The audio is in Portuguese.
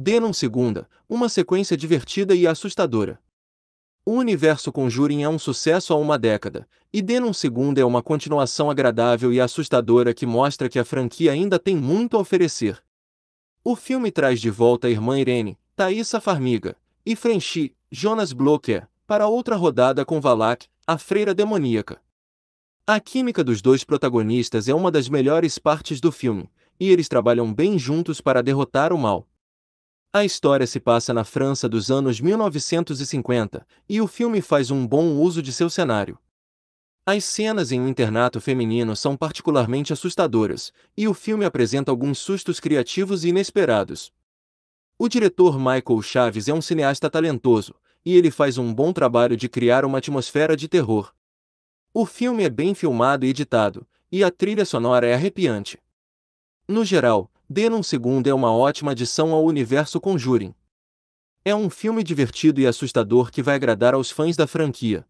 Denon segunda, uma sequência divertida e assustadora. O universo Conjuring é um sucesso há uma década, e Denon segunda é uma continuação agradável e assustadora que mostra que a franquia ainda tem muito a oferecer. O filme traz de volta a irmã Irene, Thaisa Farmiga, e Frenchi, Jonas Blocher, para outra rodada com Valak, a freira demoníaca. A química dos dois protagonistas é uma das melhores partes do filme, e eles trabalham bem juntos para derrotar o mal. A história se passa na França dos anos 1950 e o filme faz um bom uso de seu cenário. As cenas em um internato feminino são particularmente assustadoras, e o filme apresenta alguns sustos criativos e inesperados. O diretor Michael Chaves é um cineasta talentoso, e ele faz um bom trabalho de criar uma atmosfera de terror. O filme é bem filmado e editado, e a trilha sonora é arrepiante. No geral, Der Segundo é uma ótima adição ao universo Conjuring. É um filme divertido e assustador que vai agradar aos fãs da franquia.